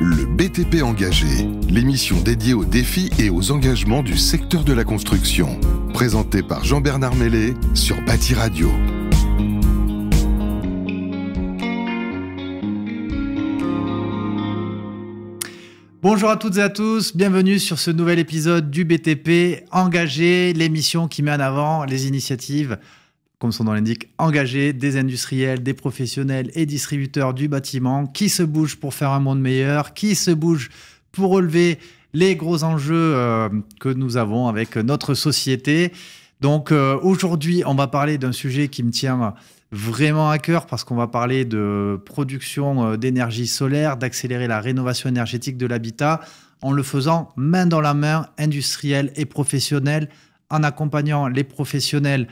Le BTP engagé, l'émission dédiée aux défis et aux engagements du secteur de la construction, présentée par Jean-Bernard Mellet sur Bâti Radio. Bonjour à toutes et à tous, bienvenue sur ce nouvel épisode du BTP engagé, l'émission qui met en avant les initiatives comme son nom l'indique, engagés, des industriels, des professionnels et distributeurs du bâtiment qui se bougent pour faire un monde meilleur, qui se bougent pour relever les gros enjeux euh, que nous avons avec notre société. Donc euh, aujourd'hui, on va parler d'un sujet qui me tient vraiment à cœur parce qu'on va parler de production euh, d'énergie solaire, d'accélérer la rénovation énergétique de l'habitat en le faisant main dans la main, industriel et professionnel, en accompagnant les professionnels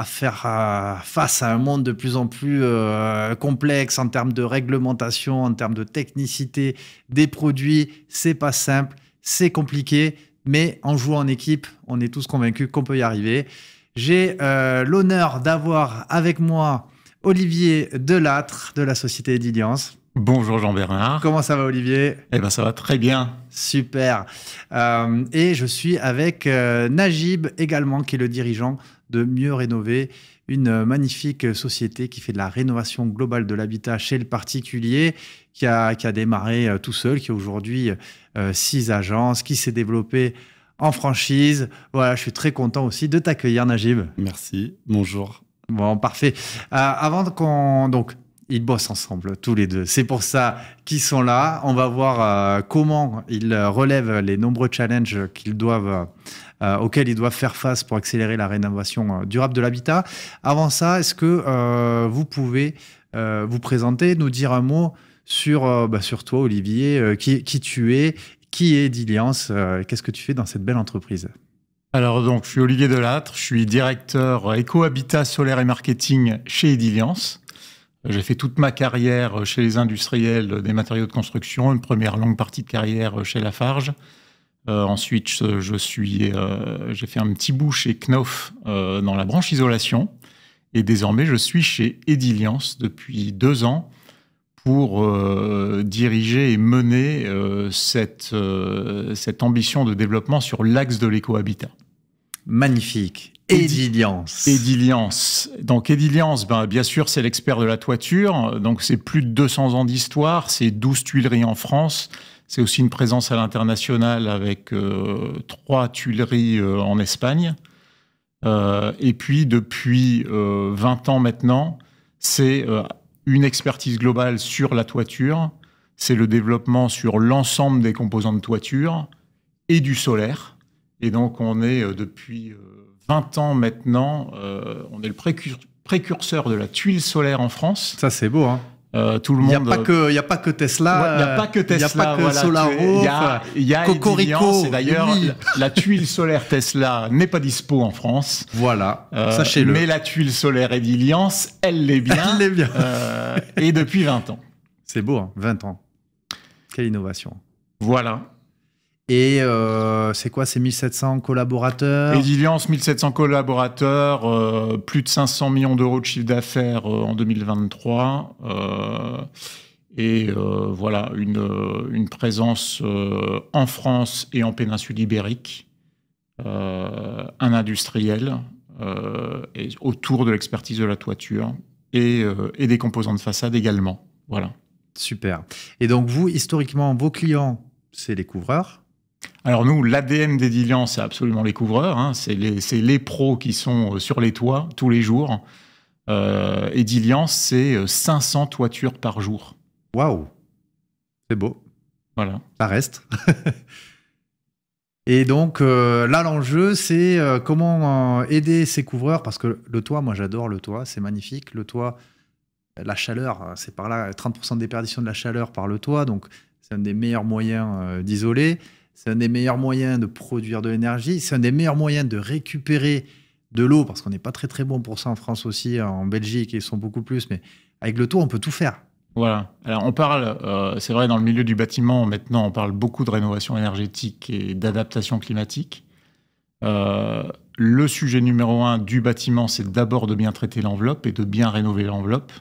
à faire euh, face à un monde de plus en plus euh, complexe en termes de réglementation, en termes de technicité des produits. C'est pas simple, c'est compliqué, mais en jouant en équipe, on est tous convaincus qu'on peut y arriver. J'ai euh, l'honneur d'avoir avec moi Olivier Delattre de la société Edilience. Bonjour Jean-Bernard. Comment ça va Olivier Eh bien ça va très bien. Super. Euh, et je suis avec euh, Najib également, qui est le dirigeant de Mieux Rénover, une magnifique société qui fait de la rénovation globale de l'habitat chez le particulier, qui a, démarré euh, tout seul, qui a aujourd'hui six agences, qui s'est développée en franchise. Voilà, je suis très content aussi de t'accueillir Najib. Merci, bonjour. Bon, parfait. avant qu'on... Donc, ils bossent ensemble, tous les deux. C'est pour ça qu'ils sont là. On va voir euh, comment ils euh, relèvent les nombreux challenges doivent, euh, auxquels ils doivent faire face pour accélérer la rénovation durable de l'habitat. Avant ça, est-ce que vous pouvez vous présenter, nous dire un mot sur, bah, sur toi, Olivier, qui, tu es, qui est Diliance, qu'est-ce que tu fais dans cette belle entreprise alors donc, je suis Olivier Delattre, je suis directeur éco-habitat solaire et marketing chez Edilience. J'ai fait toute ma carrière chez les industriels des matériaux de construction, une première longue partie de carrière chez Lafarge. Euh, ensuite, je suis, euh, j'ai fait un petit bout chez Knoff euh, dans la branche isolation. Et désormais, je suis chez Edilience depuis deux ans pour diriger et mener cette, cette ambition de développement sur l'axe de l'écohabitat. Magnifique. Édiliance. Édiliance. Donc Edilience, ben, bien sûr, c'est l'expert de la toiture. Donc c'est plus de 200 ans d'histoire, c'est 12 tuileries en France. C'est aussi une présence à l'international avec 3 euh, trois tuileries euh, en Espagne. Euh, et puis depuis 20 ans maintenant, c'est une expertise globale sur la toiture. C'est le développement sur l'ensemble des composants de toiture et du solaire. Et donc on est depuis 20 ans maintenant, euh, on est le précurseur de la tuile solaire en France. Ça, c'est beau, hein euh, tout le monde. Euh, il n'y a, pas que Tesla. Il n'y a pas que Tesla. Il n'y a pas que Il y a, Cocorico. d'ailleurs, la tuile solaire Tesla n'est pas dispo en France. Voilà. Sachez-le. Mais la tuile solaire Ediliance, elle l'est bien. Elle l'est bien. et depuis 20 ans. C'est beau, hein, 20 ans. Quelle innovation. Voilà. Et euh, c'est quoi ces 1700 collaborateurs Résilience, 1700 collaborateurs, euh, plus de 500 millions d'euros de chiffre d'affaires euh, en 2023. et voilà, une, une présence en France et en péninsule ibérique. un industriel et autour de l'expertise de la toiture et, des composants de façade également. Voilà. Super. Et donc vous, historiquement, vos clients, c'est les couvreurs alors nous, l'ADN des c'est absolument les couvreurs. Hein. C'est les, pros qui sont euh, sur les toits tous les jours. Euh, et Dilians, c'est 500 euh, toitures par jour. Waouh C'est beau. Voilà. Ça reste. et donc euh, là, l'enjeu, c'est comment aider ces couvreurs, parce que le toit, moi j'adore le toit, c'est magnifique. Le toit, la chaleur, hein, c'est par là, 30% de déperdition de la chaleur par le toit, donc c'est un des meilleurs moyens d'isoler. C'est un des meilleurs moyens de produire de l'énergie. C'est un des meilleurs moyens de récupérer de l'eau, parce qu'on n'est pas très très bon pour ça en France aussi, en Belgique, ils sont beaucoup plus, mais avec le toit on peut tout faire. Voilà. Alors on parle, euh, c'est vrai, dans le milieu du bâtiment, maintenant, on parle beaucoup de rénovation énergétique et d'adaptation climatique. Euh, le sujet numéro un du bâtiment, c'est d'abord de bien traiter l'enveloppe et de bien rénover l'enveloppe.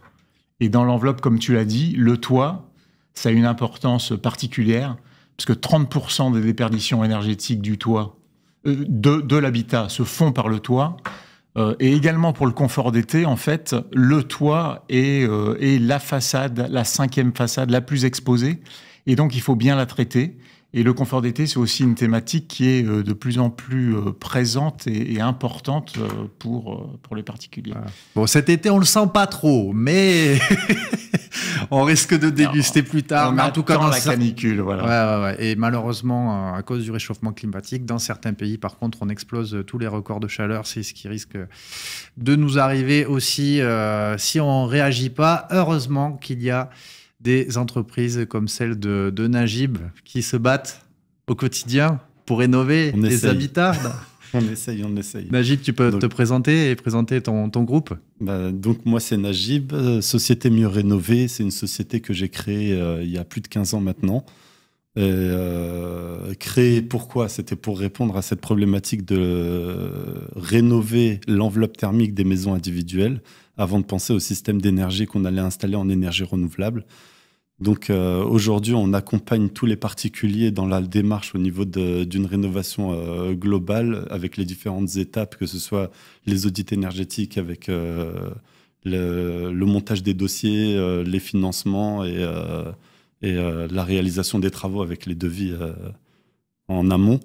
Et dans l'enveloppe, comme tu l'as dit, le toit, ça a une importance particulière parce que 30% des déperditions énergétiques du toit, euh, de, l'habitat, se font par le toit. Euh, et également pour le confort d'été, en fait, le toit euh, est, la façade, la cinquième façade la plus exposée. Et donc, il faut bien la traiter. Et le confort d'été, c'est aussi une thématique qui est euh, de plus en plus euh, présente et, importante euh, pour, pour les particuliers. Bon, cet été, on le sent pas trop, mais on risque de déguster plus tard. Mais en tout cas, dans la canicule, voilà. Et malheureusement, à cause du réchauffement climatique, dans certains pays, par contre, on explose tous les records de chaleur. C'est ce qui risque de nous arriver aussi si on réagit pas. Heureusement qu'il y a des entreprises comme celle de, Najib qui se battent au quotidien pour rénover des les habitats. on essaye, on essaye. Najib, tu peux te présenter et présenter ton, groupe bah, Donc moi c'est Najib, euh, Société Mieux Rénovée, c'est une société que j'ai créée euh, il y a plus de 15 ans maintenant. Et, euh, créée pourquoi C'était pour répondre à cette problématique de rénover l'enveloppe thermique des maisons individuelles avant de penser au système d'énergie qu'on allait installer en énergie renouvelable. Donc euh, aujourd'hui, on accompagne tous les particuliers dans la démarche au niveau d'une rénovation euh, globale avec les différentes étapes, que ce soit les audits énergétiques avec euh, le, le, montage des dossiers, les financements et, et la réalisation des travaux avec les devis en amont.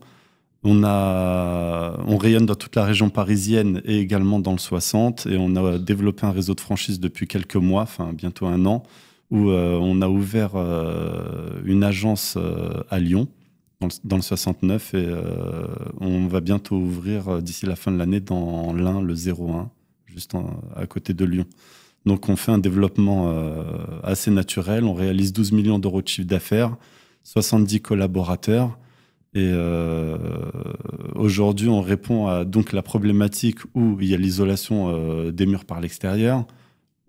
On, a, rayonne dans toute la région parisienne et également dans le 60. Et on a développé un réseau de franchise depuis quelques mois, enfin bientôt un an, où euh, on a ouvert euh, une agence euh, à Lyon, dans le, 69. Et on va bientôt ouvrir d'ici la fin de l'année dans l'Ain, le 01, juste à côté de Lyon. Donc on fait un développement assez naturel. On réalise 12 millions d'euros de chiffre d'affaires, 70 collaborateurs. Et euh, aujourd'hui, on répond à donc la problématique où il y a l'isolation euh, des murs par l'extérieur,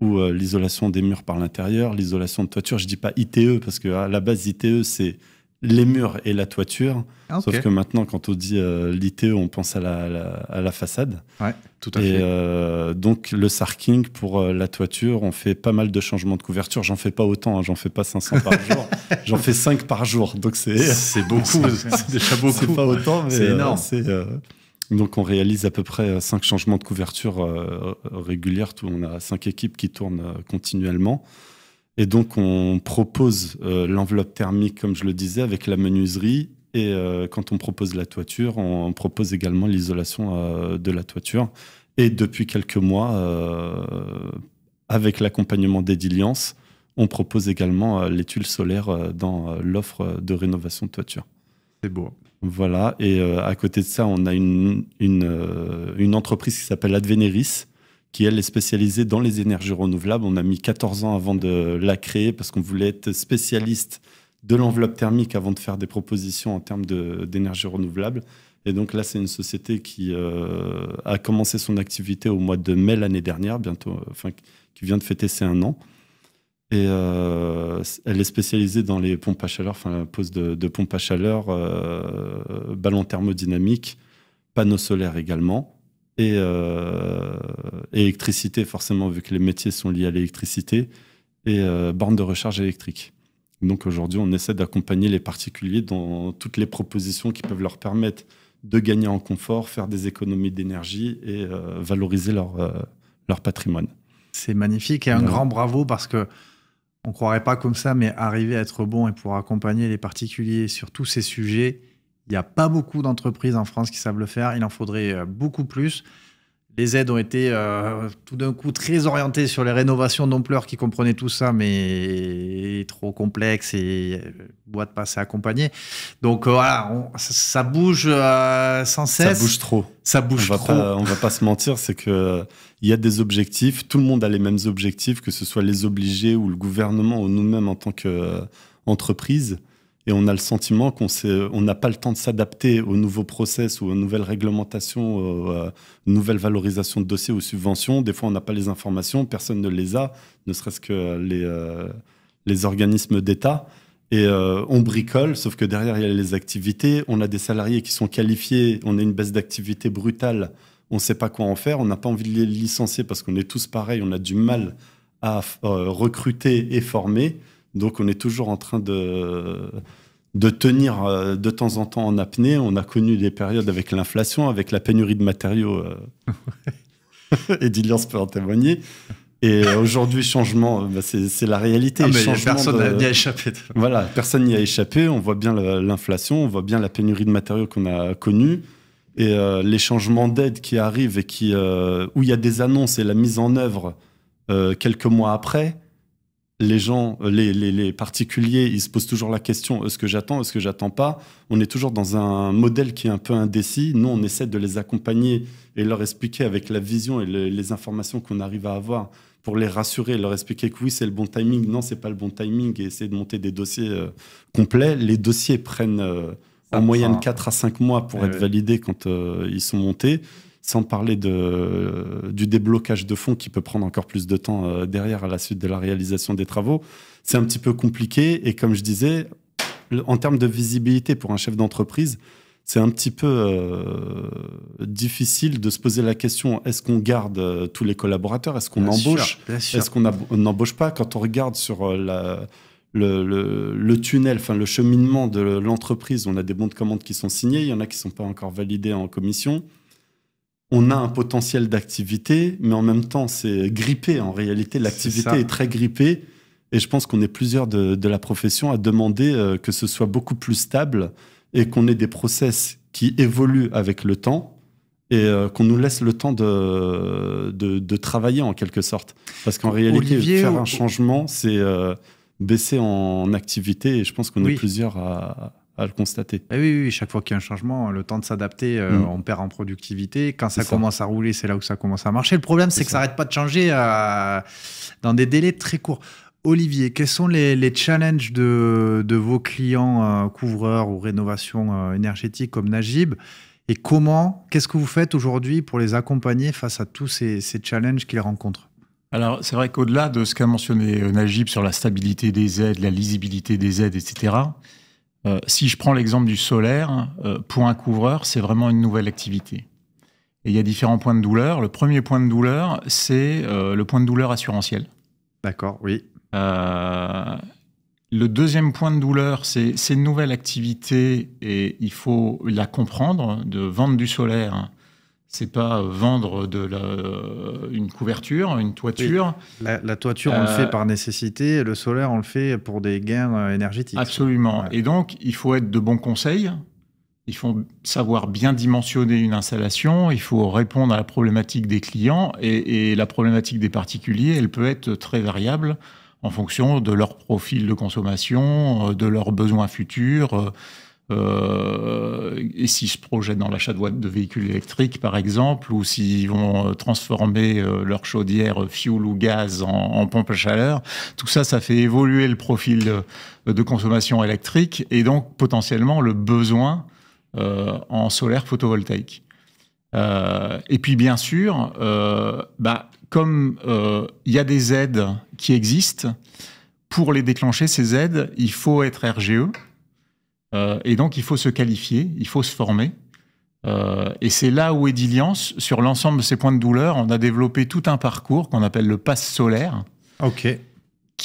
ou euh, l'isolation des murs par l'intérieur, l'isolation de toiture. Je dis pas ITE parce que à la base ITE c'est les murs et la toiture. Ah, Sauf que maintenant, quand on dit euh, l'ITE, on pense à la, à la façade. Ouais, tout à et, fait. Euh, donc, le sarking pour euh, la toiture, on fait pas mal de changements de couverture. J'en fais pas autant, hein. j'en fais pas 500 par jour. J'en fais 5 par jour. Donc, c'est beaucoup. c'est déjà beaucoup. C'est pas autant, mais c'est énorme. donc, on réalise à peu près 5 changements de couverture régulières. on a 5 équipes qui tournent continuellement. Et donc, on propose euh, l'enveloppe thermique, comme je le disais, avec la menuiserie. Et euh, quand on propose la toiture, on, propose également l'isolation euh, de la toiture. Et depuis quelques mois, avec l'accompagnement d'Edilience, on propose également les tuiles solaires dans l'offre de rénovation de toiture. C'est beau. Voilà. Et à côté de ça, on a une, une, une entreprise qui s'appelle Adveneris, qui elle est spécialisée dans les énergies renouvelables. On a mis 14 ans avant de la créer parce qu'on voulait être spécialiste de l'enveloppe thermique avant de faire des propositions en termes d'énergie renouvelable. Et donc là, c'est une société qui euh, a commencé son activité au mois de mai l'année dernière, bientôt, euh, qui vient de fêter ses un an. Et euh, elle est spécialisée dans les pompes à chaleur, enfin la pose de, pompes à chaleur, euh, ballons thermodynamiques, panneaux solaires également et euh, électricité, forcément, vu que les métiers sont liés à l'électricité, et euh, borne de recharge électrique. Donc aujourd'hui, on essaie d'accompagner les particuliers dans toutes les propositions qui peuvent leur permettre de gagner en confort, faire des économies d'énergie et euh, valoriser leur, leur patrimoine. C'est magnifique et un grand bravo parce que on croirait pas comme ça, mais arriver à être bon et pour accompagner les particuliers sur tous ces sujets, il n'y a pas beaucoup d'entreprises en France qui savent le faire. Il en faudrait euh, beaucoup plus. Les aides ont été euh, tout d'un coup très orientées sur les rénovations d'ampleur qui comprenaient tout ça, mais trop complexes et euh, boîte pas assez accompagnée. Donc voilà, ça, bouge sans cesse. Ça bouge trop. Ça bouge on trop. Va pas, va pas se mentir, c'est que il y a des objectifs. Tout le monde a les mêmes objectifs, que ce soit les obligés ou le gouvernement ou nous-mêmes en tant qu'entreprise. entreprise et on a le sentiment qu'on n'a pas le temps de s'adapter aux nouveaux process ou aux nouvelles réglementations, aux, euh, euh, nouvelles valorisations de dossiers, ou subventions. Des fois, on n'a pas les informations, personne ne les a, ne serait-ce que les, euh, organismes d'État. Et on bricole, sauf que derrière, il y a les activités. On a des salariés qui sont qualifiés, on a une baisse d'activité brutale, on ne sait pas quoi en faire, on n'a pas envie de les licencier parce qu'on est tous pareils, on a du mal à recruter et former. Donc on est toujours en train de, de tenir euh, de temps en temps en apnée. On a connu des périodes avec l'inflation, avec la pénurie de matériaux. Euh, et se peut en témoigner. Et euh, aujourd'hui, changement, bah, c'est la réalité. Ah, personne n'y a échappé. Voilà, personne n'y a échappé. On voit bien l'inflation, on voit bien la pénurie de matériaux qu'on a connue. Et les changements d'aide qui arrivent et qui, où il y a des annonces et la mise en œuvre quelques mois après, les gens, euh, les, particuliers, ils se posent toujours la question est-ce que j'attends, est-ce que j'attends pas On est toujours dans un modèle qui est un peu indécis. Nous, on essaie de les accompagner et leur expliquer avec la vision et les informations qu'on arrive à avoir pour les rassurer, leur expliquer que oui, c'est le bon timing, non, c'est pas le bon timing et essayer de monter des dossiers euh, complets. Les dossiers prennent euh, en moyenne 4 à 5 mois pour eh être validés quand ils sont montés sans parler de, du déblocage de fonds qui peut prendre encore plus de temps euh, derrière à la suite de la réalisation des travaux, c'est un petit peu compliqué. Et comme je disais, en termes de visibilité pour un chef d'entreprise, c'est un petit peu euh, difficile de se poser la question est-ce qu'on garde euh, tous les collaborateurs Est-ce qu'on embauche Est-ce qu'on n'embauche pas Quand on regarde sur le, le, tunnel, enfin le cheminement de l'entreprise, on a des bons de commande qui sont signés, il y en a qui ne sont pas encore validés en commission on a un potentiel d'activité, mais en même temps, c'est grippé. En réalité, l'activité est, très grippée. Et je pense qu'on est plusieurs de, la profession à demander euh, que ce soit beaucoup plus stable et qu'on ait des process qui évoluent avec le temps et euh, qu'on nous laisse le temps de, de, travailler en quelque sorte. Parce qu'en réalité, faire un changement, c'est euh, baisser en activité. Et je pense qu'on est plusieurs à, à le constater. Eh oui, chaque fois qu'il y a un changement, le temps de s'adapter, euh, mm. on perd en productivité. Quand ça, commence à rouler, c'est là où ça commence à marcher. Le problème, c'est que ça n'arrête pas de changer euh, dans des délais très courts. Olivier, quels sont les, challenges de, vos clients euh, couvreurs ou rénovation énergétique comme Najib Et comment, qu'est-ce que vous faites aujourd'hui pour les accompagner face à tous ces, ces challenges qu'ils rencontrent alors, c'est vrai qu'au-delà de ce qu'a mentionné Najib sur la stabilité des aides, la lisibilité des aides, etc., euh, si je prends l'exemple du solaire, euh, pour un couvreur, c'est vraiment une nouvelle activité. Et il y a différents points de douleur. Le premier point de douleur, c'est euh, le point de douleur assurantiel. D'accord, oui. le deuxième point de douleur, c'est une nouvelle activité et il faut la comprendre. De vendre du solaire c'est pas vendre de la, une couverture, une toiture. La, toiture, on le euh, fait par nécessité, le solaire, on le fait pour des gains euh, énergétiques. Absolument. Et donc, il faut être de bons conseils, il faut savoir bien dimensionner une installation, il faut répondre à la problématique des clients, et, et la problématique des particuliers, elle peut être très variable en fonction de leur profil de consommation, euh, de leurs besoins futurs. Euh, et s'ils se projettent dans l'achat de, de véhicules électriques, par exemple, ou s'ils vont euh, transformer euh, leur chaudière fuel ou gaz en, pompe à chaleur, tout ça, ça fait évoluer le profil de, consommation électrique et donc potentiellement le besoin en solaire photovoltaïque. et puis bien sûr, bah, comme il y a des aides qui existent, pour les déclencher, ces aides, il faut être RGE. Euh, et donc, il faut se qualifier, il faut se former. Euh, et c'est là où Edilience, sur l'ensemble de ces points de douleur, on a développé tout un parcours qu'on appelle le pass solaire. OK.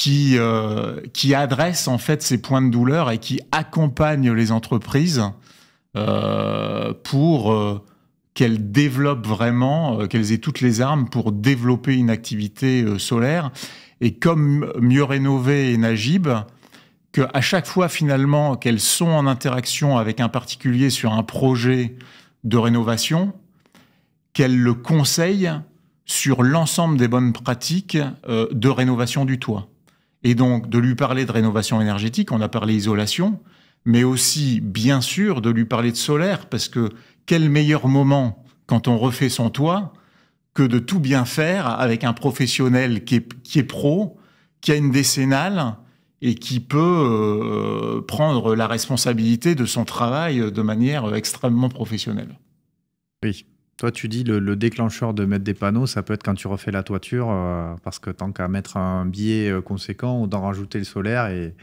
Euh, qui, adresse en fait ces points de douleur et qui accompagne les entreprises pour qu'elles développent vraiment, qu'elles aient toutes les armes pour développer une activité solaire. Et comme mieux rénover et Nagib, qu'à chaque fois finalement qu'elles sont en interaction avec un particulier sur un projet de rénovation, qu'elles le conseillent sur l'ensemble des bonnes pratiques euh, de rénovation du toit. Et donc de lui parler de rénovation énergétique, on a parlé isolation, mais aussi bien sûr de lui parler de solaire, parce que quel meilleur moment quand on refait son toit que de tout bien faire avec un professionnel qui est pro, qui a une décennale, et qui peut euh, prendre la responsabilité de son travail de manière extrêmement professionnelle. Oui. Toi, tu dis le, déclencheur de mettre des panneaux, ça peut être quand tu refais la toiture, euh, parce que tant qu'à mettre un billet euh, conséquent ou d'en rajouter le solaire et,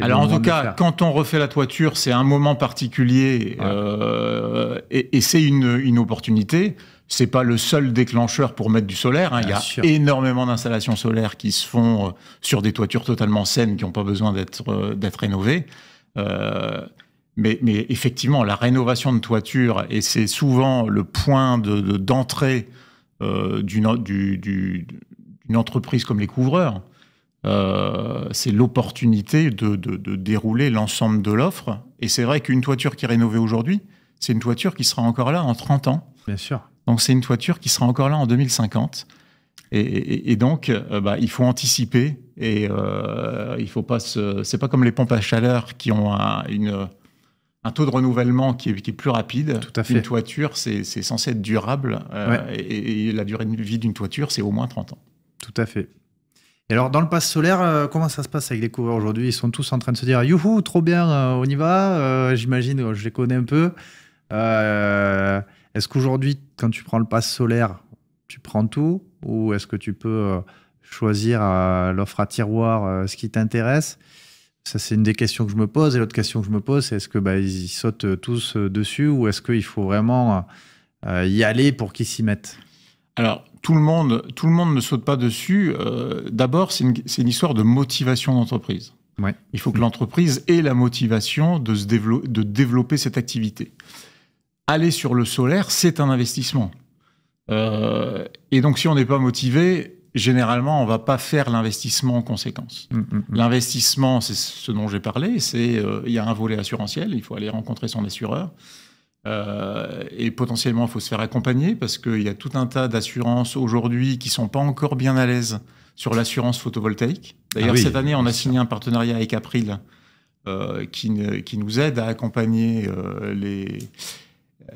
alors en tout cas, quand on refait la toiture, c'est un moment particulier et, c'est une, opportunité c'est pas le seul déclencheur pour mettre du solaire. Hein. Il y a énormément d'installations solaires qui se font euh, sur des toitures totalement saines, qui n'ont pas besoin d'être euh, rénovées. Euh, mais, effectivement, la rénovation de toiture, et c'est souvent le point d'entrée de, d'une du, entreprise comme les couvreurs, c'est l'opportunité de, de, dérouler l'ensemble de l'offre. Et c'est vrai qu'une toiture qui est rénovée aujourd'hui, c'est une toiture qui sera encore là en 30 ans. Bien sûr. Donc c'est une toiture qui sera encore là en 2050. Et, donc, euh, bah, il faut anticiper. Et euh, il faut pas se. C'est pas comme les pompes à chaleur qui ont un, une, un taux de renouvellement qui est, plus rapide. Tout à fait. Une toiture, c'est censé être durable. Euh, et, la durée de vie d'une toiture, c'est au moins 30 ans. Tout à fait. Et alors, dans le pass solaire, euh, comment ça se passe avec les coureurs aujourd'hui Ils sont tous en train de se dire Youhou, trop bien, on y va. J'imagine, je les connais un peu. Euh, est-ce qu'aujourd'hui, quand tu prends le pass solaire, tu prends tout ou est-ce que tu peux euh, choisir à euh, l'offre à tiroir, euh, ce qui t'intéresse Ça, c'est une des questions que je me pose. Et l'autre question que je me pose, c'est est-ce qu'ils bah, sautent tous dessus ou est-ce qu'il faut vraiment y aller pour qu'ils s'y mettent Alors, tout le monde, tout le monde ne saute pas dessus. D'abord, c'est une, histoire de motivation d'entreprise. Il faut que mm. l'entreprise ait la motivation de, se de développer cette activité aller sur le solaire, c'est un investissement. Euh, et donc, si on n'est pas motivé, généralement, on va pas faire l'investissement en conséquence. Hum, hum, hum. L'investissement, c'est ce dont j'ai parlé, c'est euh, il y a un volet assurantiel, il faut aller rencontrer son assureur. Euh, et potentiellement, il faut se faire accompagner parce qu'il y a tout un tas d'assurances aujourd'hui qui sont pas encore bien à l'aise sur l'assurance photovoltaïque. D'ailleurs, ah cette année, on a signé un partenariat avec April qui, nous aide à accompagner les,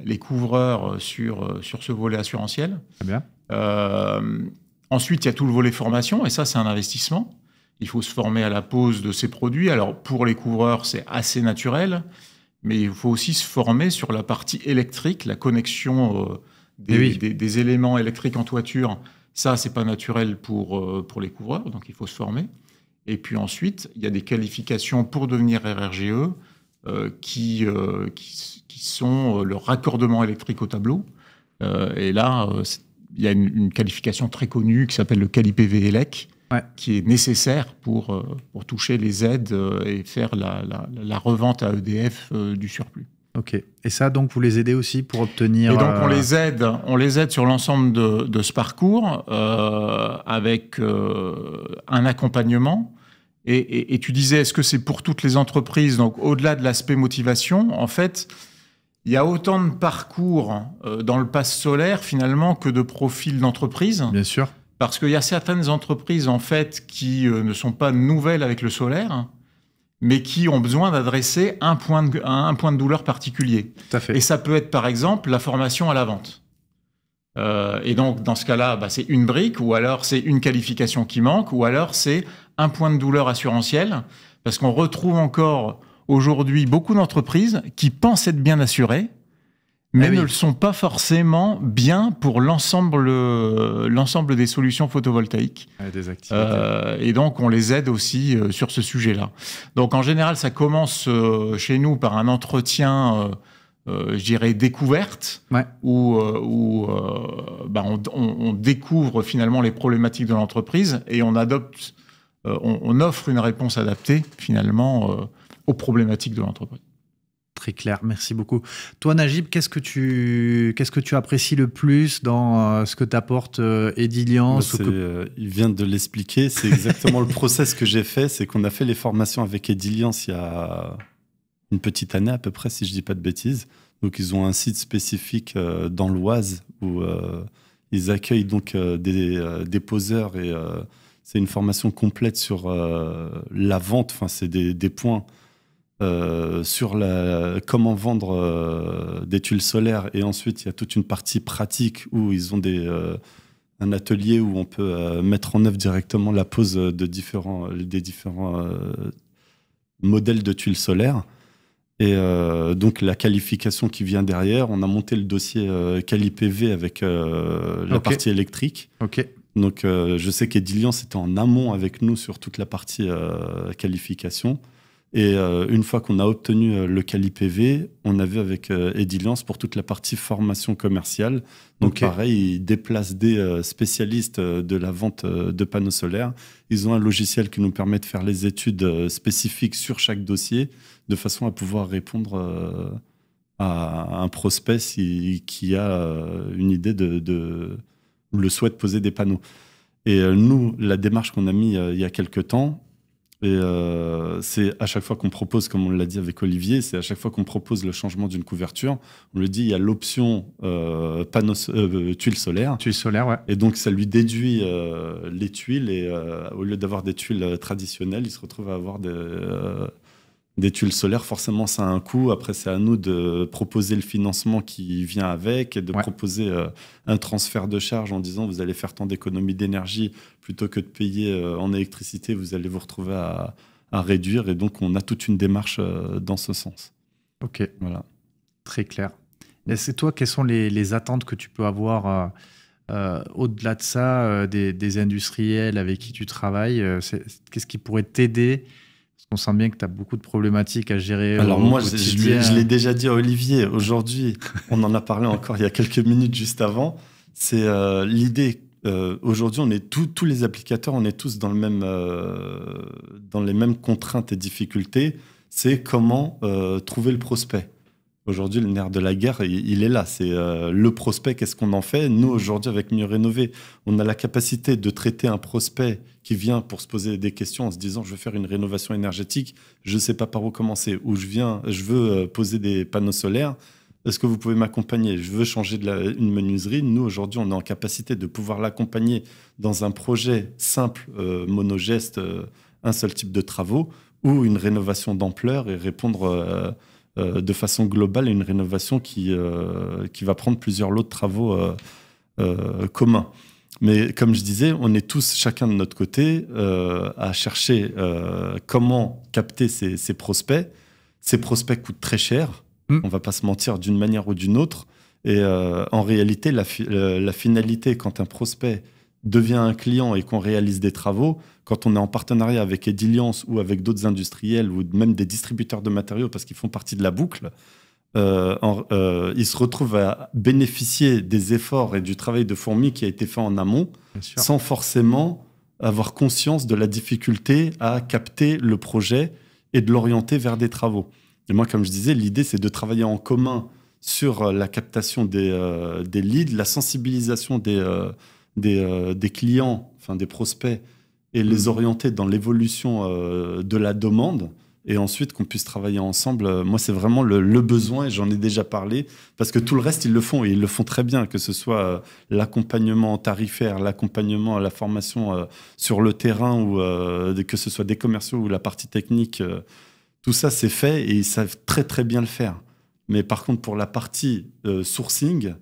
les couvreurs euh, sur, euh, sur ce volet assurantiel. Bien. Euh, ensuite, il y a tout le volet formation, et ça, c'est un investissement. Il faut se former à la pose de ces produits. Alors, pour les couvreurs, c'est assez naturel, mais il faut aussi se former sur la partie électrique, la connexion eh des, éléments électriques en toiture. Ça, c'est pas naturel pour, pour les couvreurs, donc il faut se former. Et puis ensuite, il y a des qualifications pour devenir RRGE. Euh, euh, qui, qui, sont euh, le raccordement électrique au tableau. et là, il y a une, qualification très connue qui s'appelle le CaliPV-ELEC, qui est nécessaire pour, pour toucher les aides et faire la, la, revente à EDF du surplus. Ok. Et ça, donc, vous les aidez aussi pour obtenir. Et donc, on les aide, on les aide sur l'ensemble de, ce parcours avec un accompagnement et, tu disais, est-ce que c'est pour toutes les entreprises Donc, au-delà de l'aspect motivation, en fait, il y a autant de parcours euh, dans le pass solaire, finalement, que de profils d'entreprise. Bien sûr. Parce qu'il y a certaines entreprises, en fait, qui euh, ne sont pas nouvelles avec le solaire, hein, mais qui ont besoin d'adresser un, point de, un point de douleur particulier. Tout à fait. Et ça peut être, par exemple, la formation à la vente. Euh, et donc, dans ce cas-là, bah, c'est une brique, ou alors c'est une qualification qui manque, ou alors c'est un point de douleur assurantiel, parce qu'on retrouve encore aujourd'hui beaucoup d'entreprises qui pensent être bien assurées, mais eh ne le sont pas forcément bien pour l'ensemble euh, l'ensemble des solutions photovoltaïques. Ah, euh, et donc on les aide aussi sur ce sujet-là. Donc en général, ça commence chez nous par un entretien euh, je découverte, où, euh, euh, bah, on, découvre finalement les problématiques de l'entreprise et on adopte, euh, on, offre une réponse adaptée finalement aux problématiques de l'entreprise. Très clair, merci beaucoup. Toi, Najib, qu'est-ce que tu, qu'est-ce que tu apprécies le plus dans ce que t'apporte Edilience Il vient de l'expliquer, c'est exactement le process que j'ai fait, c'est qu'on a fait les formations avec Edilience il y a une petite année à peu près, si je ne dis pas de bêtises. Donc ils ont un site spécifique euh, dans l'Oise où euh, ils accueillent donc euh, des, des, poseurs et c'est une formation complète sur la vente. Enfin, c'est des, points sur la, comment vendre des tuiles solaires et ensuite il y a toute une partie pratique où ils ont des un atelier où on peut mettre en œuvre directement la pose de différents, des différents modèles de tuiles solaires. Et euh, donc la qualification qui vient derrière, on a monté le dossier euh, CaliPV avec euh, la partie électrique. Ok. Donc euh, je sais qu'Edilian était en amont avec nous sur toute la partie qualification. Et une fois qu'on a obtenu le CaliPV, on a vu avec Ediliance pour toute la partie formation commerciale. Donc pareil, ils déplacent des spécialistes de la vente de panneaux solaires. Ils ont un logiciel qui nous permet de faire les études spécifiques sur chaque dossier de façon à pouvoir répondre euh, à un prospect qui a euh, une idée de, le souhaite poser des panneaux. Et euh, nous, la démarche qu'on a mise il y a quelques temps, et c'est à chaque fois qu'on propose, comme on l'a dit avec Olivier, c'est à chaque fois qu'on propose le changement d'une couverture, on lui dit il y a l'option euh, tuiles tuile solaire. Tuile solaire, ouais. Et donc ça lui déduit les tuiles et au lieu d'avoir des tuiles traditionnelles, il se retrouve à avoir des, des tuiles solaires, forcément, ça a un coût. Après, c'est à nous de proposer le financement qui vient avec et de proposer euh, un transfert de charge en disant vous allez faire tant d'économies d'énergie plutôt que de payer euh, en électricité, vous allez vous retrouver à, réduire. Et donc, on a toute une démarche euh, dans ce sens. Ok. Voilà. Très clair. Et c'est toi, quelles sont les, attentes que tu peux avoir au-delà de ça des, industriels avec qui tu travailles Qu'est-ce qui pourrait t'aider on sent bien que tu as beaucoup de problématiques à gérer. Alors moi, je l'ai déjà dit à Olivier, aujourd'hui, on en a parlé encore il y a quelques minutes juste avant, c'est euh, l'idée, euh, aujourd'hui, on est tous les applicateurs, on est tous dans, le même, euh, dans les mêmes contraintes et difficultés, c'est comment trouver le prospect. Aujourd'hui, le nerf de la guerre, il, est là. C'est euh, le prospect, qu'est-ce qu'on en fait Nous, aujourd'hui, avec Mieux rénover on a la capacité de traiter un prospect qui vient pour se poser des questions en se disant je veux faire une rénovation énergétique, je ne sais pas par où commencer, ou je, viens, je veux euh, poser des panneaux solaires. Est-ce que vous pouvez m'accompagner Je veux changer de une menuiserie. Nous, aujourd'hui, on est en capacité de pouvoir l'accompagner dans un projet simple, euh, monogeste, un seul type de travaux, ou une rénovation d'ampleur et répondre euh, de façon globale une rénovation euh, qui, va prendre plusieurs lots de travaux euh, communs. Mais comme je disais, on est tous, chacun de notre côté, à chercher comment capter ces, prospects. Ces prospects coûtent très cher, on mm. on va pas se mentir d'une manière ou d'une autre. Et en réalité, la, finalité, quand un prospect devient un client et qu'on réalise des travaux, quand on est en partenariat avec Edilience ou avec d'autres industriels ou même des distributeurs de matériaux parce qu'ils font partie de la boucle, euh, euh, ils se retrouvent à bénéficier des efforts et du travail de fourmi qui a été fait en amont sans forcément avoir conscience de la difficulté à capter le projet et de l'orienter vers des travaux. Et moi, comme je disais, l'idée, c'est de travailler en commun sur la captation des, euh, des leads, la sensibilisation des, euh, des, clients, enfin des prospects, et les mm. orienter dans l'évolution euh, de la demande. Et ensuite qu'on puisse travailler ensemble. Euh, moi, c'est vraiment le, besoin, et j'en ai déjà parlé, parce que tout le reste, ils le font, et ils le font très bien, que ce soit l'accompagnement tarifaire, l'accompagnement à la formation sur le terrain, ou que ce soit des commerciaux ou la partie technique. tout ça, c'est fait, et ils savent très très bien le faire. Mais par contre, pour la partie sourcing,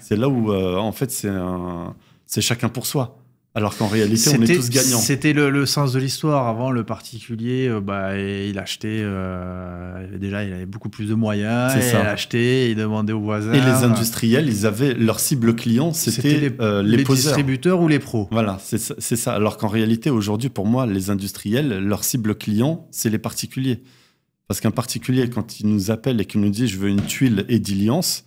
C'est là où, en fait, c'est un, c'est chacun pour soi. Alors qu'en réalité, on est tous gagnants. C'était le, sens de l'histoire. Avant, le particulier, euh, bah, il achetait. Euh, déjà, il avait beaucoup plus de moyens. Et ça. Il achetait, il demandait aux voisins. Et les industriels, ils avaient leur cible client, c'était les, euh, distributeurs ou les pros. Voilà, c'est ça. Alors qu'en réalité, aujourd'hui, pour moi, les industriels, leur cible client, c'est les particuliers. Parce qu'un particulier, quand il nous appelle et qu'il nous dit je veux une tuile Edilience,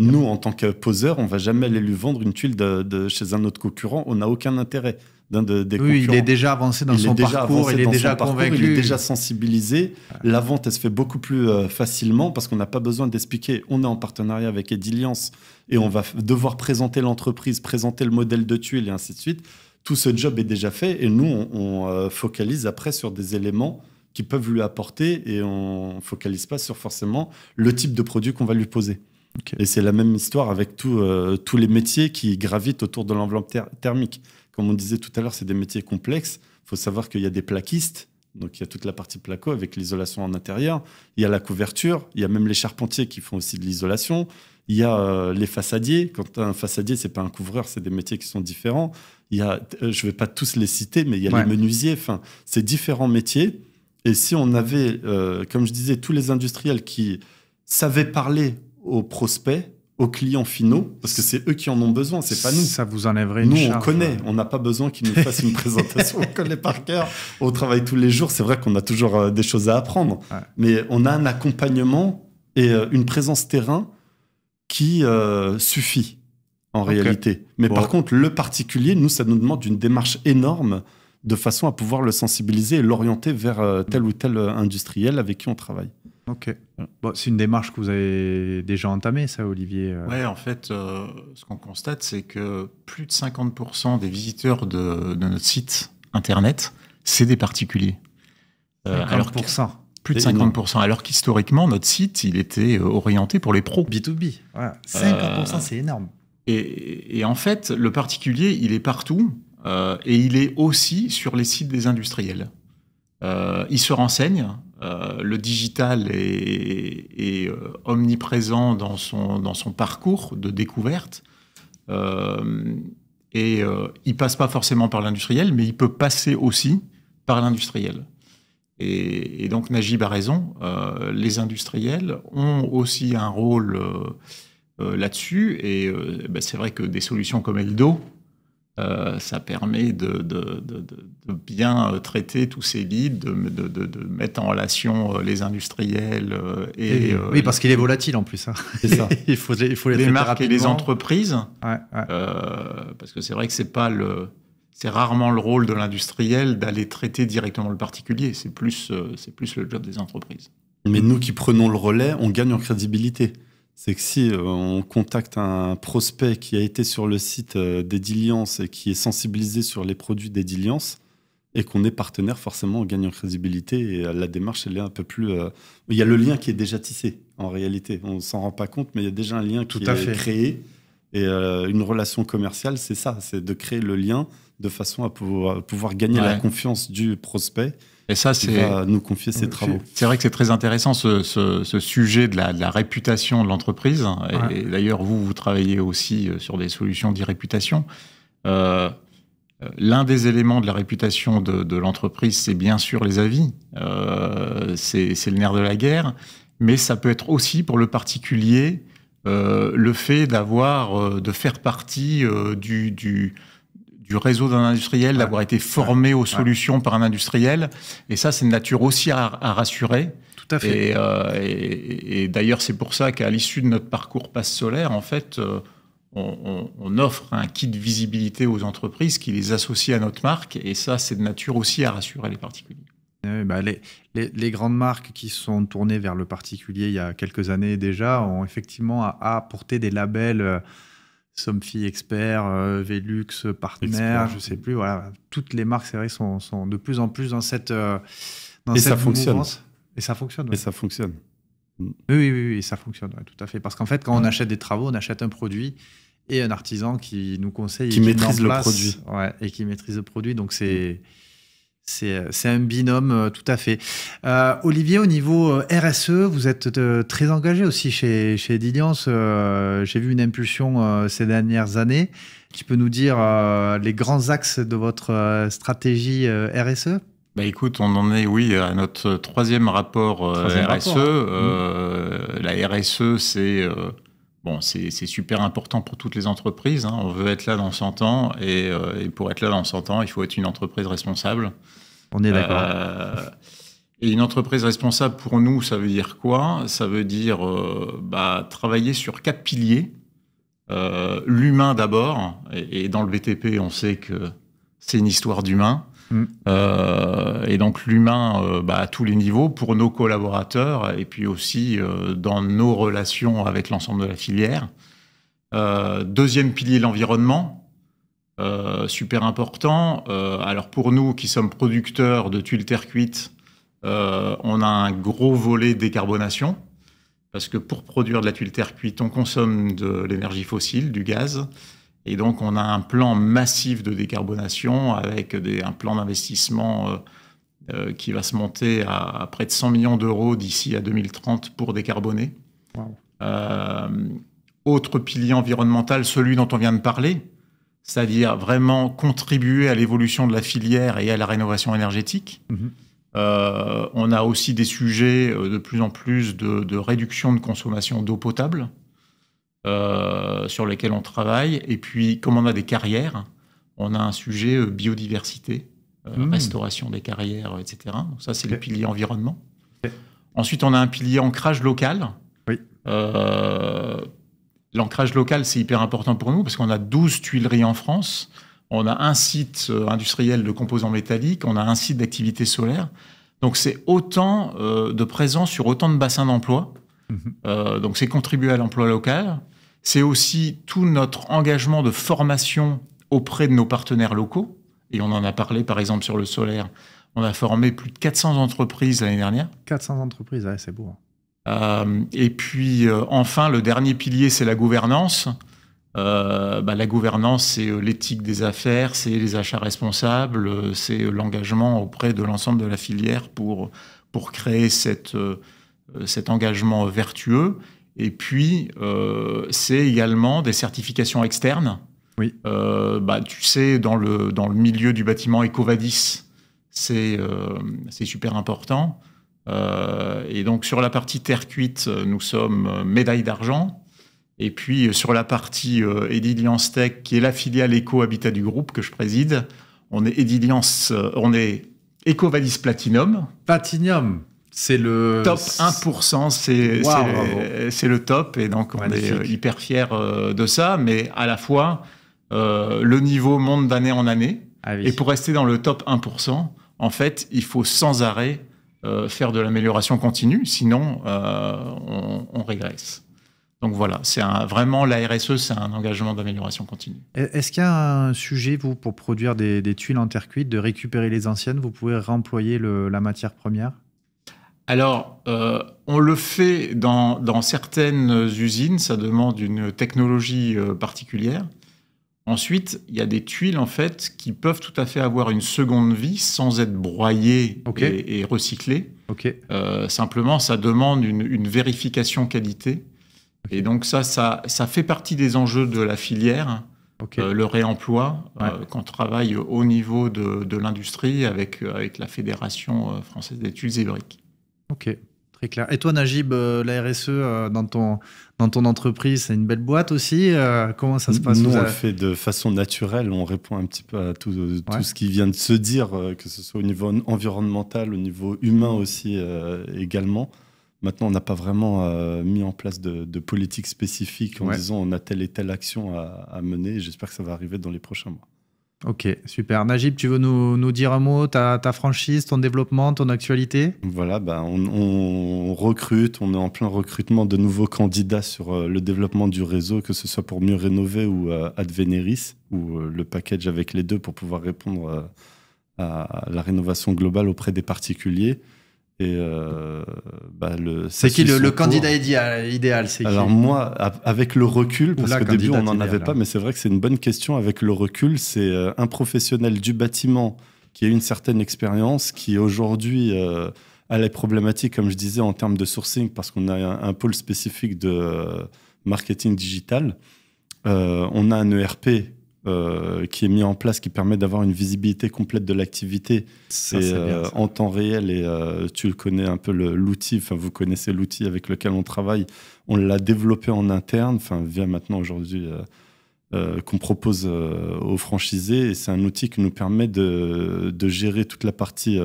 nous, en tant que poseur, on va jamais aller lui vendre une tuile de, chez un autre concurrent. On n'a aucun intérêt d'un de, des oui, Il est déjà avancé dans son parcours, il est déjà convaincu. il est déjà sensibilisé. La vente, elle se fait beaucoup plus euh, facilement parce qu'on n'a pas besoin d'expliquer. On est en partenariat avec Edilience et on va devoir présenter l'entreprise, présenter le modèle de tuile et ainsi de suite. Tout ce job est déjà fait et nous, on, euh, focalise après sur des éléments qui peuvent lui apporter et on focalise pas sur forcément le type de produit qu'on va lui poser. Et c'est la même histoire avec euh, tous les métiers qui gravitent autour de l'enveloppe thermique. Comme on disait tout à l'heure, c'est des métiers complexes. Il faut savoir qu'il y a des plaquistes, donc il y a toute la partie placo avec l'isolation en intérieur. Il y a la couverture, il y a même les charpentiers qui font aussi de l'isolation. Il y a euh, les façadiers. Quand un façadier, c'est pas un couvreur, c'est des métiers qui sont différents. Il y a, euh, je vais pas tous les citer, mais il y a les menuisiers. Enfin, c'est différents métiers. Et si on avait, comme je disais, tous les industriels qui savaient parler aux prospects, aux clients finaux, parce que c'est eux qui en ont besoin, c'est pas nous. Ça vous enlèverait une Nous, on connaît, on n'a pas besoin qu'ils nous fassent une présentation, on connaît par cœur, on travaille tous les jours, c'est vrai qu'on a toujours euh, des choses à apprendre, mais on a un accompagnement et euh, une présence terrain qui euh, suffit en réalité. Mais par contre, le particulier, nous, ça nous demande une démarche énorme de façon à pouvoir le sensibiliser et l'orienter vers tel ou tel industriel avec qui on travaille. Ok. Mm. c'est une démarche que vous avez déjà entamée, ça, Olivier euh Oui, en fait, euh, ce qu'on constate, c'est que plus de 50% des visiteurs de, notre site Internet, c'est des particuliers. Euh, alors pour ça plus de 50%. Alors qu'historiquement, notre site, il était euh, orienté pour les pros. B2B. Voilà. 50%, c'est énorme. Et, en fait, le particulier, il est partout et il est aussi sur les sites des industriels. il se renseigne, euh, le digital est, euh, omniprésent dans son, dans son parcours de découverte. Euh, et il passe pas forcément par l'industriel, mais il peut passer aussi par l'industriel. Et, donc Najib a raison, les industriels ont aussi un rôle là-dessus. Et, ben, c'est vrai que des solutions comme Eldo, euh, ça permet de, bien euh, traiter tous ces leads, de, mettre en relation euh, les industriels et... oui, parce qu'il est volatile en plus. Hein. ça. il, faut, les, les et les entreprises. parce que c'est vrai que c'est pas le... C'est rarement le rôle de l'industriel d'aller traiter directement le particulier. C'est plus, c'est plus le job des entreprises. Mais nous qui prenons le relais, on gagne en crédibilité c'est que si euh, on contacte un prospect qui a été sur le site euh, d'Ediliance et qui est sensibilisé sur les produits d'Ediliance et qu'on est partenaire, forcément, on gagne en crédibilité et euh, la démarche, elle est un peu plus. Il y a le lien qui est déjà tissé, en réalité. On ne s'en rend pas compte, mais il y a déjà un lien Tout qui à est créé. Et une relation commerciale, c'est ça, c'est de créer le lien de façon à pouvoir, gagner la confiance du prospect. Et ça, c'est nous confier ses euh, travaux. C'est vrai que c'est très intéressant ce, sujet de la, réputation de l'entreprise. Et, d'ailleurs, vous, vous travaillez aussi euh, sur des solutions d'irréputation. Euh, l'un des éléments de la réputation de, l'entreprise, c'est bien sûr les avis. c'est le nerf de la guerre. Mais ça peut être aussi pour le particulier le fait d'avoir, de faire partie du du réseau d'un industriel, d'avoir été formé aux solutions par un industriel. Et ça, c'est de nature aussi à, rassurer. Tout à fait. Euh, et, d'ailleurs, c'est pour ça qu'à l'issue de notre parcours passe solaire, en fait, euh, on, offre un kit de visibilité aux entreprises qui les associent à notre marque. Et ça, c'est de nature aussi à rassurer les particuliers. Eh bah, les, les, grandes marques qui sont tournées vers le particulier il y a quelques années déjà ont effectivement apporté des labels euh, Somfy Expert, euh, Velux, euh, Partner, je je sais plus. Voilà, toutes les marques, c'est vrai, sont, de plus en plus dans cette. Euh, et, ça fonctionne. et ça fonctionne. Et ça fonctionne. Oui, oui, oui, ça fonctionne, tout à fait. Parce qu'en fait, quand on mm. achète des travaux, on achète un produit et un artisan qui nous conseille. Qui, et qui maîtrise le produit. Ouais, et qui maîtrise le produit. Donc, c'est. Euh, c'est un binôme euh, tout à fait. Euh, Olivier, au niveau RSE, vous êtes très engagé aussi chez, chez J'ai vu une impulsion ces dernières années. Tu peux nous dire les grands axes de votre stratégie RSE bah écoute, on en est, oui, à notre troisième rapport RSE. E. Hein. La RSE, c'est Bon, c'est super important pour toutes les entreprises. Hein. On veut être là dans 100 ans euh, et, pour être là dans 100 ans, il faut être une entreprise responsable. On est d'accord. Euh, et une entreprise responsable pour nous, ça veut dire quoi Ça veut dire euh, bah, travailler sur quatre piliers. L'humain d'abord, et, et, dans le BTP, on sait que c'est une histoire d'humain. Mm. Euh, et donc l'humain euh, bah, à tous les niveaux, pour nos collaborateurs et puis aussi euh, dans nos relations avec l'ensemble de la filière. deuxième pilier, l'environnement. super important. alors pour nous qui sommes producteurs de tuiles terre cuite, on a un gros volet décarbonation. Parce que pour produire de la tuile terre cuite, on consomme de l'énergie fossile, du gaz. Et donc, on a un plan massif de décarbonation avec un plan d'investissement euh, euh, qui va se monter à, près de 100 millions d'euros d'ici à 2030 pour décarboner. Euh, autre pilier environnemental, celui dont on vient de parler, c'est-à-dire vraiment contribuer à l'évolution de la filière et à la rénovation énergétique. Mhm. on a aussi des sujets de plus en plus de réduction de consommation d'eau potable. Euh, sur lesquels on travaille. Et puis, comme on a des carrières, on a un sujet euh, biodiversité, euh, hmm. restauration des carrières, etc. Donc ça, c'est le pilier environnement. Ensuite, on a un pilier ancrage local. L'ancrage local, c'est hyper important pour nous parce qu'on a 12 tuileries en France. On a un site industriel de composants métalliques, on a un site d'activité solaire. Donc c'est autant de présence sur autant de bassins d'emploi. Mhm. donc c'est contribuer à l'emploi local, c'est aussi tout notre engagement de formation auprès de nos partenaires locaux. Et on en a parlé, par exemple, sur le solaire. On a formé plus de 400 entreprises l'année dernière. 400 entreprises, c'est beau. Hein. Euh, et puis, euh, enfin, le dernier pilier, c'est la gouvernance. Euh, bah, la gouvernance, c'est l'éthique des affaires, c'est les achats responsables, c'est l'engagement auprès de l'ensemble de la filière pour, pour créer cette, cet engagement vertueux. Et puis, euh, c'est également des certifications externes. Oui. Euh, bah, tu sais, dans le, dans le milieu du bâtiment Ecovadis, c'est euh, super important. et donc, sur la partie terre cuite, nous sommes médaille d'argent. Et puis, sur la partie Edilience Tech, qui est la filiale Eco-Habitat du groupe que je préside, on est Edilience, on est Ecovadis Platinum. Platinum c'est le top 1%, c'est le top. Et donc, on est euh, hyper fiers euh, de ça. Mais à la fois, euh, le niveau monte d'année en année. Ah et pour rester dans le top 1%, en fait, il faut sans arrêt faire de l'amélioration continue. Sinon, on, régresse. Donc voilà, c'est vraiment la RSE, c'est un engagement d'amélioration continue. E, est-ce qu'il y a un sujet, vous, pour produire des, en terre cuite, de récupérer les anciennes Vous pouvez réemployer la matière première alors, euh, on le fait dans, certaines usines, ça demande une technologie euh, particulière. Ensuite, il y a des tuiles en fait qui peuvent tout à fait avoir une seconde vie sans être broyées et, recyclées. Euh, simplement, ça demande une, vérification qualité. Et donc ça, ça, fait partie des enjeux de la filière, le réemploi, qu'on travaille au niveau de, l'industrie avec, avec la Fédération française des tuiles et Ok, très clair. Et toi, Najib, euh, la RSE euh, dans, ton, dans ton entreprise, c'est une belle boîte aussi euh, Comment ça se passe Nous, on le fait de façon naturelle. On répond un petit peu à tout, ce qui vient de se dire, que ce soit au niveau environnemental, au niveau humain aussi également. Maintenant, on n'a pas vraiment mis en place de, de politique spécifique en disant on a telle et telle action à mener. J'espère que ça va arriver dans les prochains mois. Ok, super. Najib, tu veux nous, nous dire un mot, ta, ta, franchise, ton développement, ton actualité Voilà, bah, on, recrute, on est en plein recrutement de nouveaux candidats sur euh, le développement du réseau, que ce soit pour mieux rénover ou euh, Adveneris, ou euh, le package avec les deux pour pouvoir répondre à la rénovation globale auprès des particuliers. Et euh, bah, le, c'est qui le, candidat idéal, idéal c'est Alors moi, avec le recul, parce qu'au début on n'en avait pas, hein. mais c'est vrai que c'est une bonne question. Avec le recul, c'est euh, un professionnel du bâtiment qui a une certaine expérience, qui aujourd'hui euh, a les problématiques, comme je disais, en termes de sourcing, parce qu'on a un, pôle spécifique de marketing digital. on a un ERP euh, qui est mis en place, qui permet d'avoir une visibilité complète de l'activité. C'est euh, en temps réel et euh, tu le connais un peu l'outil, enfin vous connaissez l'outil avec lequel on travaille. On l'a développé en interne, enfin via maintenant aujourd'hui qu'on propose aux franchisés. Et c'est un outil qui nous permet de, de gérer toute la partie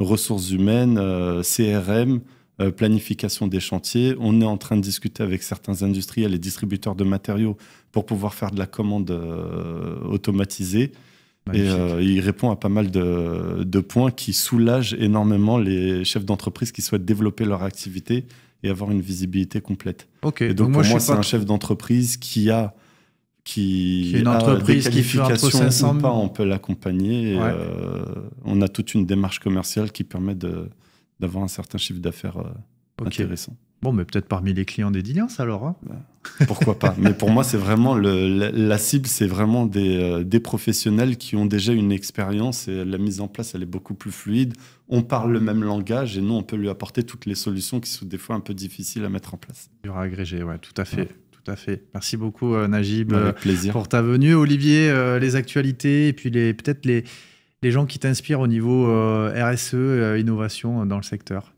ressources humaines, CRM, planification des chantiers. On est en train de discuter avec certains industriels et distributeurs de matériaux pour pouvoir faire de la commande euh, automatisée. Et euh, il répond à pas mal de, points qui soulagent énormément les chefs d'entreprise qui souhaitent développer leur activité et avoir une visibilité complète. Ok. donc, moi, pour moi, c'est un chef d'entreprise qui a qui, une entreprise qui fait entre pas, on peut l'accompagner. Euh, on a toute une démarche commerciale qui permet d'avoir un certain chiffre d'affaires intéressant. Bon, mais peut-être parmi les clients des Diliens, alors. Hein. Pourquoi pas Mais pour moi, c'est vraiment le, la, cible, c'est vraiment euh, des, professionnels qui ont déjà une expérience et la mise en place, elle est beaucoup plus fluide. On parle le même langage et nous, on peut lui apporter toutes les solutions qui sont des fois un peu difficiles à mettre en place. Dur à ouais, tout à fait. Tout à fait. Merci beaucoup, euh, Najib, euh, plaisir. pour ta venue. Olivier, les actualités et puis peut-être les, les gens qui t'inspirent au niveau RSE, innovation dans le secteur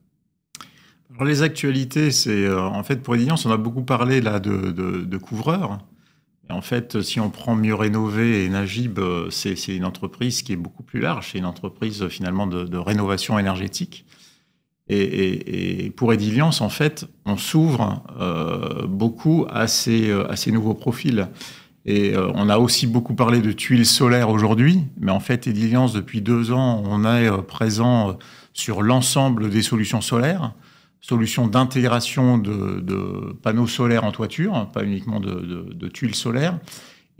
les actualités, c'est euh, en fait pour Edilience, on a beaucoup parlé là de, de, de couvreurs. en fait, si on prend mieux rénové et Nagib, euh, c'est une entreprise qui est beaucoup plus large. C'est une entreprise finalement de, de rénovation énergétique. Et, et, et, pour Edilience, en fait, on s'ouvre euh, beaucoup à ces, euh, à ces, nouveaux profils. Et on a aussi beaucoup parlé de tuiles solaires aujourd'hui, mais en fait, Edilience, depuis deux ans, on est présent sur l'ensemble des solutions solaires solution d'intégration de, panneaux solaires en toiture, hein, pas uniquement de, tuiles solaires.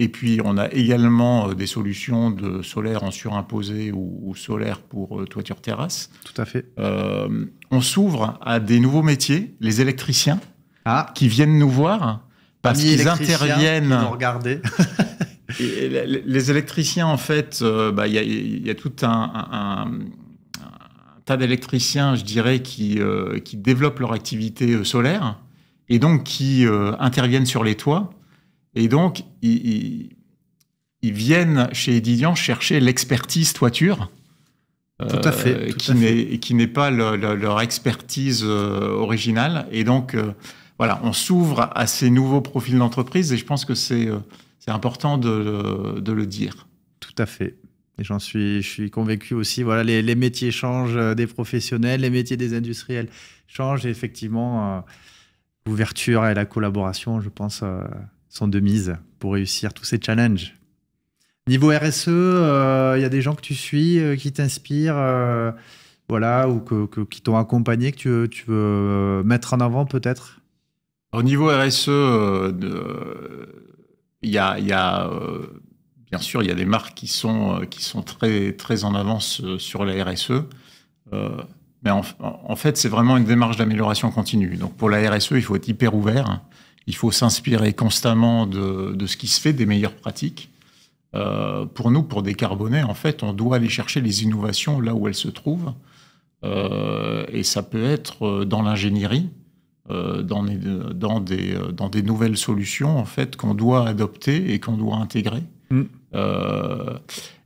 Et puis, on a également euh, des solutions de solaire en surimposé ou, solaire pour euh, toiture terrasse. Tout à fait. Euh, on s'ouvre à des nouveaux métiers, les électriciens, ah. qui viennent nous voir parce qu'ils interviennent. regarder. les électriciens, en fait, bah, il y, a tout un d'électriciens, je dirais, qui, euh, qui, développent leur activité euh, solaire et donc qui euh, interviennent sur les toits. Et donc, ils, viennent chez Edidian chercher l'expertise toiture. Tout à fait. Tout qui n'est pas leur expertise originale. Et donc, voilà, on s'ouvre à ces nouveaux profils d'entreprise et je pense que c'est important de, de le dire. Tout à fait. Et j'en suis, je suis convaincu aussi. Voilà, les, métiers changent euh, des professionnels, les métiers des industriels changent. Et effectivement, euh, l'ouverture et la collaboration, je pense, euh, sont de mise pour réussir tous ces challenges. Niveau RSE, il y a des gens que tu suis, qui t'inspirent, voilà, ou que, qui t'ont accompagné, que tu veux, tu veux mettre en avant peut-être Au niveau RSE, il y a. Y a bien sûr, il y a des marques qui sont, euh, qui sont très, très en avance euh, sur la RSE. Euh, mais en, fait, c'est vraiment une démarche d'amélioration continue. Donc pour la RSE, il faut être hyper ouvert. Il faut s'inspirer constamment de, ce qui se fait, des meilleures pratiques. pour nous, pour décarboner, en fait, on doit aller chercher les innovations là où elles se trouvent. et ça peut être dans l'ingénierie, dans, des, dans, des, dans, des, nouvelles solutions en fait qu'on doit adopter et qu'on doit intégrer. Mm. Euh,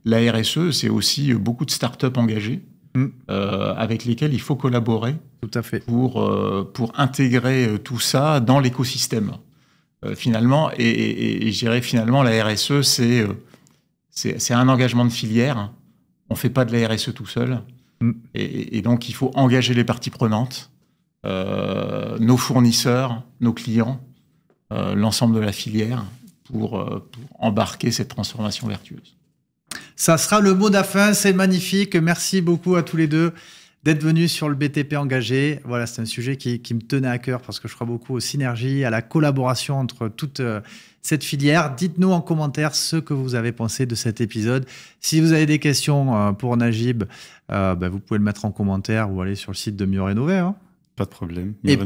la RSE, c'est aussi beaucoup de startups engagées. Mm. Euh, avec lesquelles il faut collaborer tout à fait. Pour, euh, pour intégrer tout ça dans l'écosystème. finalement, et, et, finalement, la RSE, c'est, c'est, un engagement de filière. On ne fait pas de la RSE tout seul. Mm. Et, et, donc, il faut engager les parties prenantes, nos fournisseurs, nos clients, l'ensemble de la filière. Euh, pour, embarquer cette transformation vertueuse. Ça sera le mot d'affin, c'est magnifique. Merci beaucoup à tous les deux d'être venus sur le BTP engagé. Voilà, c'est un sujet qui, me tenait à cœur parce que je crois beaucoup aux synergies, à la collaboration entre toute euh, cette filière. Dites-nous en commentaire ce que vous avez pensé de cet épisode. Si vous avez des questions euh, pour Najib, ben, vous pouvez le mettre en commentaire ou aller sur le site de Mieux Rénové. Hein. Pas de problème. Et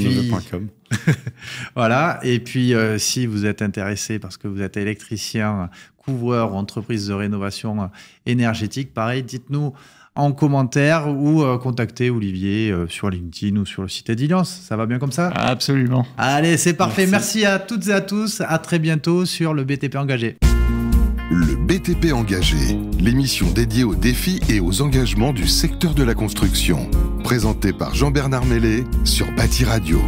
voilà. Et puis, euh, si vous êtes intéressé parce que vous êtes électricien, couvreur ou entreprise de rénovation euh, énergétique, pareil, dites-nous en commentaire ou euh, contactez Olivier sur LinkedIn ou sur le site d'Iliance. Ça va bien comme ça Absolument. Allez, c'est parfait. Merci. Merci à toutes et à tous. À très bientôt sur le BTP Engagé. Le BTP engagé, l'émission dédiée aux défis et aux engagements du secteur de la construction, présentée par Jean-Bernard Mellet sur Bâti Radio.